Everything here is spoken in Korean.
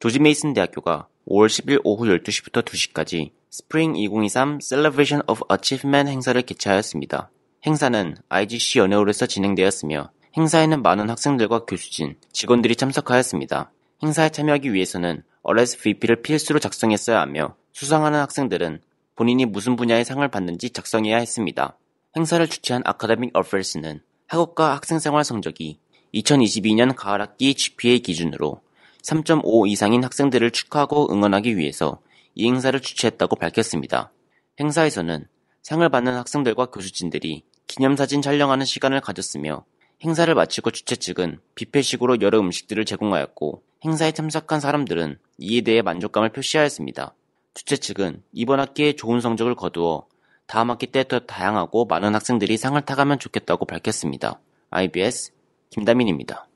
조지 메이슨 대학교가 5월 10일 오후 12시부터 2시까지 스프링 2023 Celebration of Achievement 행사를 개최하였습니다. 행사는 IGC 연회홀에서 진행되었으며 행사에는 많은 학생들과 교수진, 직원들이 참석하였습니다. 행사에 참여하기 위해서는 RSVP를 필수로 작성했어야 하며 수상하는 학생들은 본인이 무슨 분야의 상을 받는지 작성해야 했습니다. 행사를 주최한 아카데믹 어플스는 학업과 학생생활 성적이 2022년 가을학기 GPA 기준으로 3.5 이상인 학생들을 축하하고 응원하기 위해서 이 행사를 주최했다고 밝혔습니다. 행사에서는 상을 받는 학생들과 교수진들이 기념사진 촬영하는 시간을 가졌으며 행사를 마치고 주최 측은 뷔페식으로 여러 음식들을 제공하였고 행사에 참석한 사람들은 이에 대해 만족감을 표시하였습니다. 주최 측은 이번 학기에 좋은 성적을 거두어 다음 학기 때 더 다양하고 많은 학생들이 상을 타가면 좋겠다고 밝혔습니다. IBS 김다민입니다.